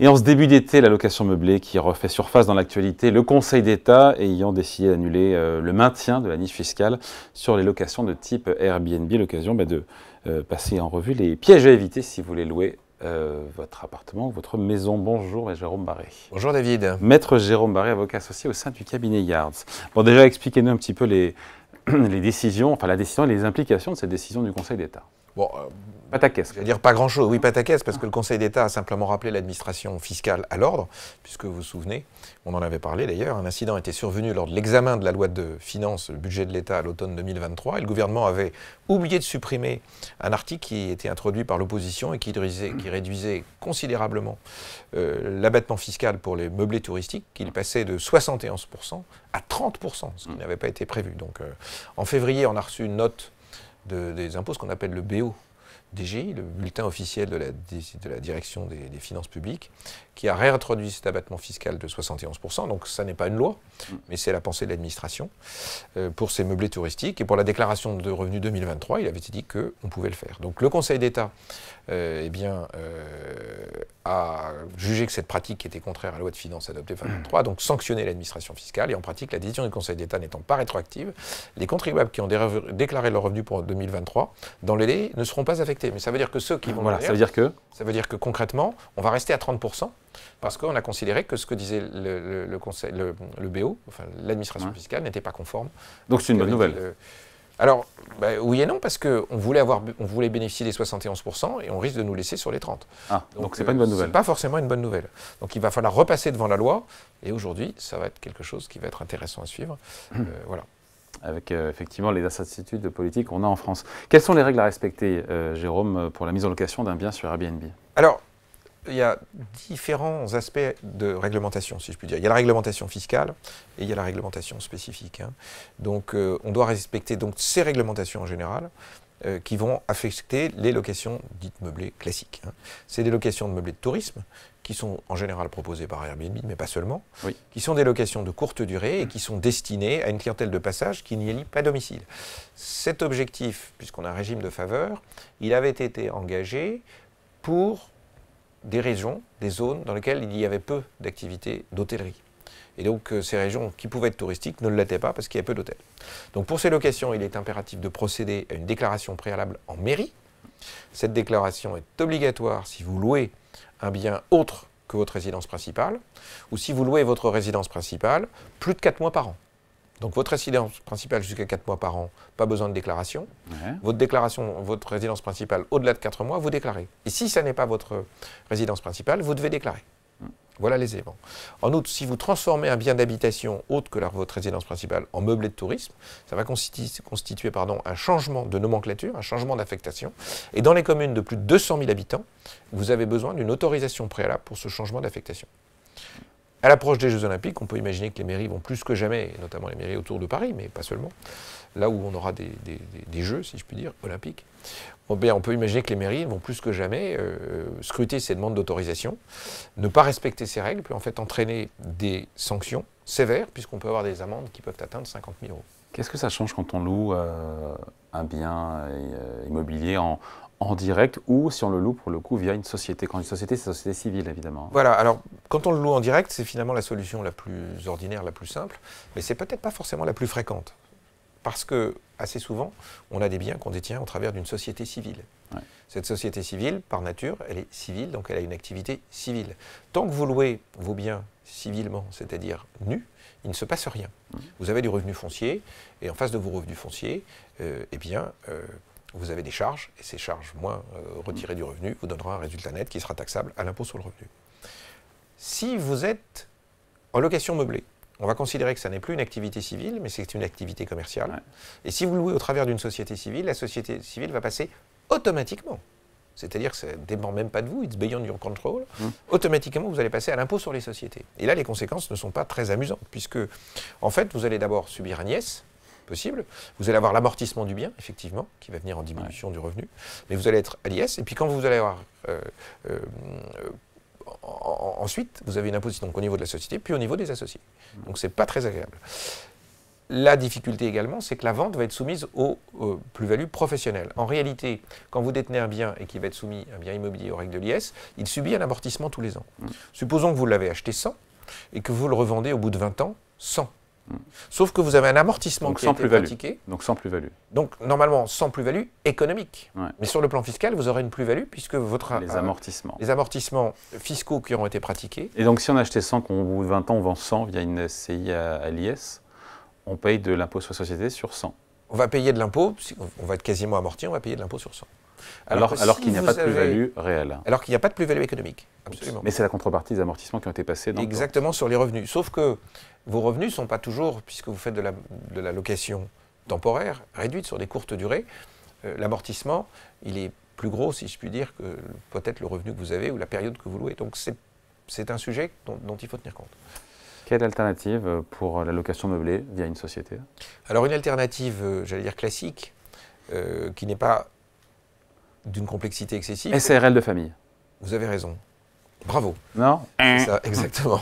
Et en ce début d'été, la location meublée qui refait surface dans l'actualité, le Conseil d'État ayant décidé d'annuler euh, le maintien de la niche fiscale sur les locations de type Airbnb, l'occasion bah, de euh, passer en revue les pièges à éviter si vous voulez louer euh, votre appartement ou votre maison. Bonjour et Jérôme Barré. Bonjour David. Maître Jérôme Barré, avocat associé au sein du cabinet Yards. Bon déjà, expliquez-nous un petit peu les, les décisions, enfin la décision et les implications de cette décision du Conseil d'État. Bon, Pataquès. Je veux dire pas grand-chose, oui, pas pataquès, parce que le Conseil d'État a simplement rappelé l'administration fiscale à l'ordre, puisque vous vous souvenez, on en avait parlé d'ailleurs, un incident était survenu lors de l'examen de la loi de finances, le budget de l'État à l'automne 2023, et le gouvernement avait oublié de supprimer un article qui était introduit par l'opposition et qui réduisait, considérablement euh, l'abattement fiscal pour les meublés touristiques, qu'il passait de 71% à 30%, ce qui mm. n'avait pas été prévu. Donc euh, en février, on a reçu une note des impôts, ce qu'on appelle le BO, DGI, le bulletin officiel de la, direction des, finances publiques, qui a réintroduit cet abattement fiscal de 71%. Donc ça n'est pas une loi, mm. mais c'est la pensée de l'administration euh, pour ces meublés touristiques. Et pour la déclaration de revenus 2023, il avait dit qu'on pouvait le faire. Donc le Conseil d'État euh, eh bien, euh, a jugé que cette pratique était contraire à la loi de finances adoptée fin 2023, donc sanctionné l'administration fiscale. Et en pratique, la décision du Conseil d'État n'étant pas rétroactive, les contribuables qui ont déclaré leurs revenus pour 2023 dans les délais ne seront pas affectés mais ça veut dire que ceux qui vont voilà, ça veut dire que ça veut dire que concrètement, on va rester à 30 parce qu'on a considéré que ce que disait le, conseil, le, BO, l'administration fiscale, n'était pas conforme. Donc c'est une bonne nouvelle. Alors, bah, oui et non, parce qu'on voulait, voulait bénéficier des 71% et on risque de nous laisser sur les 30%. Ah, donc ce n'est pas une bonne nouvelle. Ce pas forcément une bonne nouvelle. Donc il va falloir repasser devant la loi et aujourd'hui, ça va être quelque chose qui va être intéressant à suivre. Euh, voilà avec euh, effectivement les incertitudes politiques qu'on a en France. Quelles sont les règles à respecter, euh, Jérôme, pour la mise en location d'un bien sur Airbnb Alors, il y a différents aspects de réglementation, si je puis dire. Il y a la réglementation fiscale et il y a la réglementation spécifique. Hein. Donc, euh, on doit respecter donc, ces réglementations en général. Euh, qui vont affecter les locations dites meublées classiques. Hein. C'est des locations de meublés de tourisme qui sont en général proposées par Airbnb, mais pas seulement, qui sont des locations de courte durée et qui sont destinées à une clientèle de passage qui n'y élit pas domicile. Cet objectif, puisqu'on a un régime de faveur, il avait été engagé pour des régions, des zones dans lesquelles il y avait peu d'activités d'hôtellerie. Et donc euh, ces régions qui pouvaient être touristiques ne l'étaient pas parce qu'il y a peu d'hôtels. Donc pour ces locations, il est impératif de procéder à une déclaration préalable en mairie. Cette déclaration est obligatoire si vous louez un bien autre que votre résidence principale, ou si vous louez votre résidence principale plus de 4 mois par an. Donc votre résidence principale jusqu'à 4 mois par an, pas besoin de déclaration. Votre déclaration, votre résidence principale au-delà de 4 mois, vous déclarez. Et si ça n'est pas votre résidence principale, vous devez déclarer. Voilà les éléments. En outre, si vous transformez un bien d'habitation autre que votre résidence principale en meublé de tourisme, ça va constituer, un changement de nomenclature, un changement d'affectation. Et dans les communes de plus de 200 000 habitants, vous avez besoin d'une autorisation préalable pour ce changement d'affectation. À l'approche des Jeux Olympiques, on peut imaginer que les mairies vont plus que jamais, notamment les mairies autour de Paris, mais pas seulement, là où on aura des, jeux, si je puis dire, olympiques, ben, on peut imaginer que les mairies vont plus que jamais euh, scruter ces demandes d'autorisation, ne pas respecter ces règles, puis en fait entraîner des sanctions sévères, puisqu'on peut avoir des amendes qui peuvent atteindre 50 000 euros. Qu'est-ce que ça change quand on loue euh, un bien euh, immobilier en, direct ou si on le loue pour le coup via une société. Quand une société, c'est une société civile évidemment. Voilà, alors quand on le loue en direct, c'est finalement la solution la plus ordinaire, la plus simple, mais c'est peut-être pas forcément la plus fréquente parce que assez souvent, on a des biens qu'on détient au travers d'une société civile. Cette société civile, par nature, elle est civile, donc elle a une activité civile. Tant que vous louez vos biens civilement, c'est-à-dire nus, il ne se passe rien. Vous avez du revenu foncier, et en face de vos revenus fonciers, euh, eh bien, euh, vous avez des charges, et ces charges moins euh, retirées du revenu vous donneront un résultat net qui sera taxable à l'impôt sur le revenu. Si vous êtes en location meublée, on va considérer que ça n'est plus une activité civile, mais c'est une activité commerciale. Et si vous louez au travers d'une société civile, la société civile va passer automatiquement, c'est-à-dire que ça ne dépend même pas de vous, it's beyond your control, mm. automatiquement vous allez passer à l'impôt sur les sociétés. Et là, les conséquences ne sont pas très amusantes, puisque, en fait, vous allez d'abord subir un nièce, possible, vous allez avoir l'amortissement du bien, effectivement, qui va venir en diminution du revenu, mais vous allez être à l'IS, et puis quand vous allez avoir euh, euh, ensuite, vous avez une imposition au niveau de la société, puis au niveau des associés. Donc n'est pas très agréable. La difficulté également, c'est que la vente va être soumise aux euh, plus-values professionnelles. En réalité, quand vous détenez un bien et qu'il va être soumis, un bien immobilier aux règles de l'IS, il subit un amortissement tous les ans. Mmh. Supposons que vous l'avez acheté 100 et que vous le revendez au bout de 20 ans 100. Sauf que vous avez un amortissement qui sans a été pratiqué. Donc sans plus-value. Donc normalement sans plus-value économique. Mais sur le plan fiscal, vous aurez une plus-value puisque votre... Les euh, amortissements. les amortissements fiscaux qui auront été pratiqués. Et donc si on achetait 100, qu'au bout de 20 ans on vend 100 via une SCI à, à l'IS, on paye de l'impôt sur la société sur 100. On va payer de l'impôt, on va être quasiment amorti, on va payer de l'impôt sur 100. Alors, alors, qu'il n'y a pas de plus-value réelle. Alors qu'il n'y a pas de plus-value économique. Absolument. Mais c'est la contrepartie des amortissements qui ont été passés. Dans Exactement, sur les revenus. Sauf que vos revenus ne sont pas toujours, puisque vous faites de la, location temporaire, réduite sur des courtes durées, euh, l'amortissement, il est plus gros, si je puis dire, que peut-être le revenu que vous avez ou la période que vous louez. Donc c'est un sujet dont, il faut tenir compte. Quelle alternative pour la location meublée via une société Alors une alternative, euh, j'allais dire classique, euh, qui n'est pas d'une complexité excessive. SRL de famille. Vous avez raison. Bravo. Non exactement.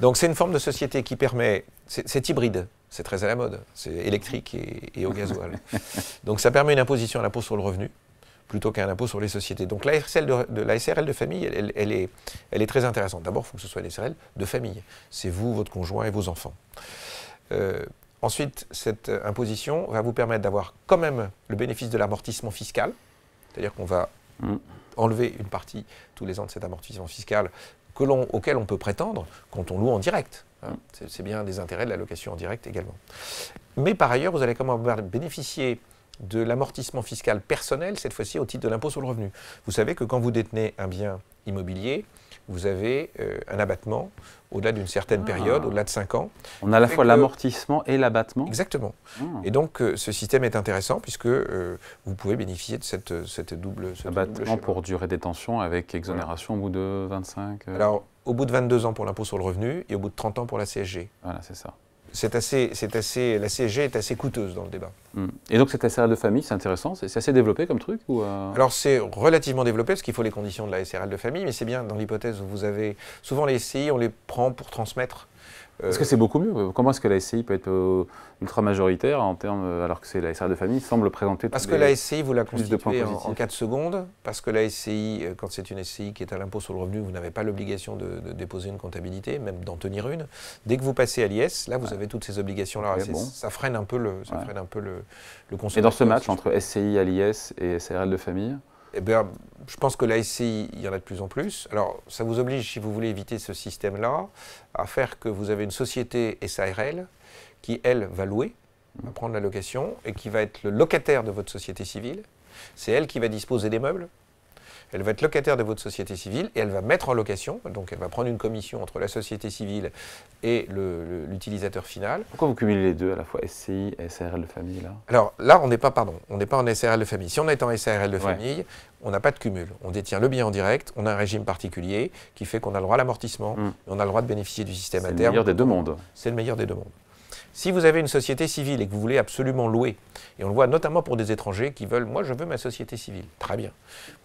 Donc c'est une forme de société qui permet. C'est hybride, c'est très à la mode. C'est électrique et, au gasoil. Donc ça permet une imposition à l'impôt sur le revenu plutôt qu'un impôt sur les sociétés. Donc la, SRL de, la de famille, elle, est, très intéressante. D'abord, il faut que ce soit une SRL de famille. C'est vous, votre conjoint et vos enfants. Euh, ensuite, cette imposition va vous permettre d'avoir quand même le bénéfice de l'amortissement fiscal, c'est-à-dire qu'on va mm. enlever une partie tous les ans de cet amortissement fiscal auquel on peut prétendre quand on loue en direct. Hein. Mm. C'est bien des intérêts de la location en direct également. Mais par ailleurs, vous allez comment bénéficier de l'amortissement fiscal personnel, cette fois-ci au titre de l'impôt sur le revenu. Vous savez que quand vous détenez un bien immobilier, vous avez euh, un abattement au-delà d'une certaine ah. période, au-delà de 5 ans. On a à la fois l'amortissement et l'abattement Exactement. Ah. Et donc euh, ce système est intéressant puisque euh, vous pouvez bénéficier de cette, cette double Abattement pour durée détention avec exonération au bout de 25 Alors au bout de 22 ans pour l'impôt sur le revenu et au bout de 30 ans pour la CSG. Voilà, c'est ça c'est assez, la CSG est assez coûteuse dans le débat. Hmm. Et donc cette SRL de famille, c'est intéressant, c'est, assez développé comme truc ou euh? Alors c'est relativement développé parce qu'il faut les conditions de la SRL de famille, mais c'est bien dans l'hypothèse où vous avez souvent les SCI, on les prend pour transmettre est-ce euh, que c'est beaucoup mieux Comment est-ce que la SCI peut être euh, ultra majoritaire en termes, euh, alors que c'est la SRL de famille, semble présenter Parce que la SCI, vous la constituez en, 4 secondes, parce que la SCI, quand c'est une SCI qui est à l'impôt sur le revenu, vous n'avez pas l'obligation de, déposer une comptabilité, même d'en tenir une. Dès que vous passez à l'IS, là, vous avez toutes ces obligations-là. Ça freine un peu le, ça Et dans ce match, entre SCI à l'IS et SRL de famille eh bien, je pense que la SCI, il y en a de plus en plus. Alors, ça vous oblige, si vous voulez éviter ce système-là, à faire que vous avez une société SARL qui, elle, va louer, va prendre la location et qui va être le locataire de votre société civile. C'est elle qui va disposer des meubles, elle va être locataire de votre société civile et elle va mettre en location. Donc elle va prendre une commission entre la société civile et l'utilisateur final. Pourquoi vous cumulez les deux à la fois SCI et SARL de famille Alors là, on n'est pas, pardon, on n'est pas en SARL de famille. Si on est en SARL de famille, on n'a pas de cumul. On détient le bien en direct, on a un régime particulier qui fait qu'on a le droit à l'amortissement hmm. et on a le droit de bénéficier du système à C'est le meilleur des deux mondes. C'est le meilleur des deux mondes. Si vous avez une société civile et que vous voulez absolument louer, et on le voit notamment pour des étrangers qui veulent, moi je veux ma société civile, très bien,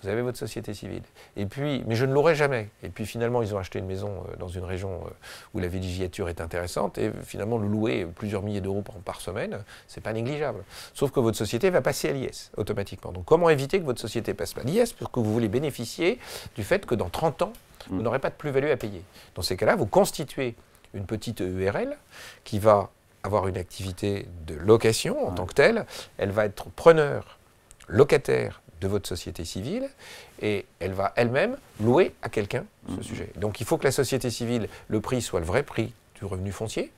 vous avez votre société civile, et puis, mais je ne l'aurai jamais. Et puis finalement, ils ont acheté une maison euh, dans une région euh, où la villégiature est intéressante, et finalement, le louer euh, plusieurs milliers d'euros par semaine, ce n'est pas négligeable. Sauf que votre société va passer à l'IS automatiquement. Donc comment éviter que votre société passe à l'IS pour que vous voulez bénéficier du fait que dans 30 ans, vous mm. n'aurez pas de plus-value à payer. Dans ces cas-là, vous constituez une petite URL qui va avoir une activité de location en tant que telle, elle va être preneur, locataire de votre société civile et elle va elle-même louer à quelqu'un ce mm-hmm. sujet. Donc il faut que la société civile, le prix soit le vrai prix du revenu foncier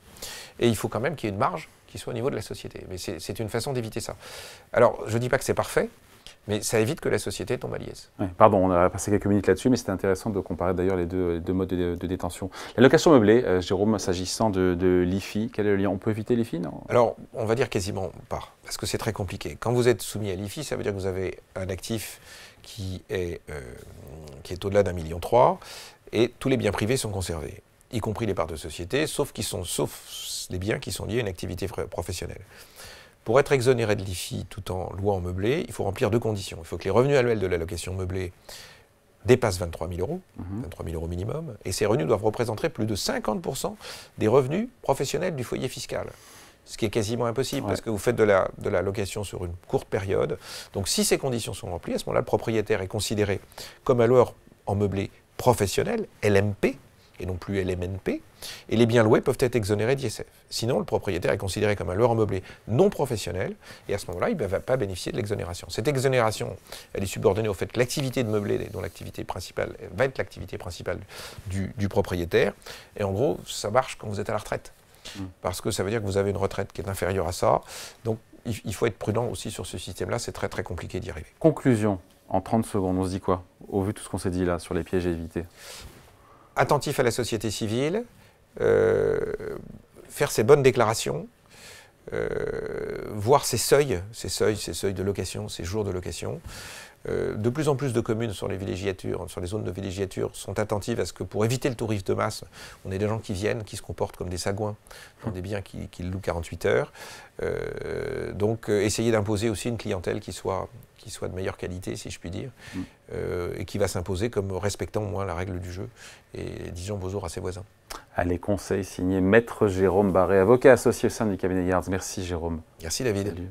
et il faut quand même qu'il y ait une marge qui soit au niveau de la société. Mais c'est une façon d'éviter ça. Alors je ne dis pas que c'est parfait, mais ça évite que la société tombe à l'IS. pardon, on a passé quelques minutes là-dessus, mais c'était intéressant de comparer d'ailleurs les deux, modes de, détention. La location meublée, euh, Jérôme, s'agissant de, l'IFI, quel est le lien On peut éviter l'IFI, non Alors, on va dire quasiment pas, parce que c'est très compliqué. Quand vous êtes soumis à l'IFI, ça veut dire que vous avez un actif qui est, euh, est au-delà d'un million trois, et tous les biens privés sont conservés, y compris les parts de société, sauf, sont, sauf les biens qui sont liés à une activité professionnelle. Pour être exonéré de l'IFI tout en louant meublé, il faut remplir deux conditions. Il faut que les revenus annuels de la location meublée dépassent 23 000 euros, 23 mhm. 000 euros minimum, et ces revenus doivent représenter plus de 50 des revenus professionnels du foyer fiscal ce qui est quasiment impossible parce que vous faites de la, de la location sur une courte période. Donc si ces conditions sont remplies, à ce moment-là, le propriétaire est considéré comme alors en meublé professionnel, LMP, et non plus LMNP, et les biens loués peuvent être exonérés d'ISF. Sinon, le propriétaire est considéré comme un loueur meublé non professionnel, et à ce moment-là, il ne va pas bénéficier de l'exonération. Cette exonération, elle est subordonnée au fait que l'activité de meublé, dont l'activité principale va être l'activité principale du, du propriétaire, et en gros, ça marche quand vous êtes à la retraite. Mm. Parce que ça veut dire que vous avez une retraite qui est inférieure à ça. Donc, il faut être prudent aussi sur ce système-là. C'est très, très compliqué d'y arriver. Conclusion, en 30 secondes, on se dit quoi Au vu de tout ce qu'on s'est dit là sur les pièges à éviter attentif à la société civile, euh, faire ses bonnes déclarations, euh, voir ces seuils, ces seuils, ces seuils de location, ces jours de location. Euh, de plus en plus de communes sur les villégiatures, sur les zones de villégiature, sont attentives à ce que, pour éviter le tourisme de masse, on ait des gens qui viennent, qui se comportent comme des sagouins dans des biens qui louent 48 heures. Euh, donc, essayer d'imposer aussi une clientèle qui soit qui soit de meilleure qualité, si je puis dire, mm. et qui va s'imposer comme respectant au moins la règle du jeu et disant bonjour à ses voisins. Allez, conseil conseils Maître Jérôme Barré, avocat associé au sein du cabinet Yards. Merci Jérôme. Merci David.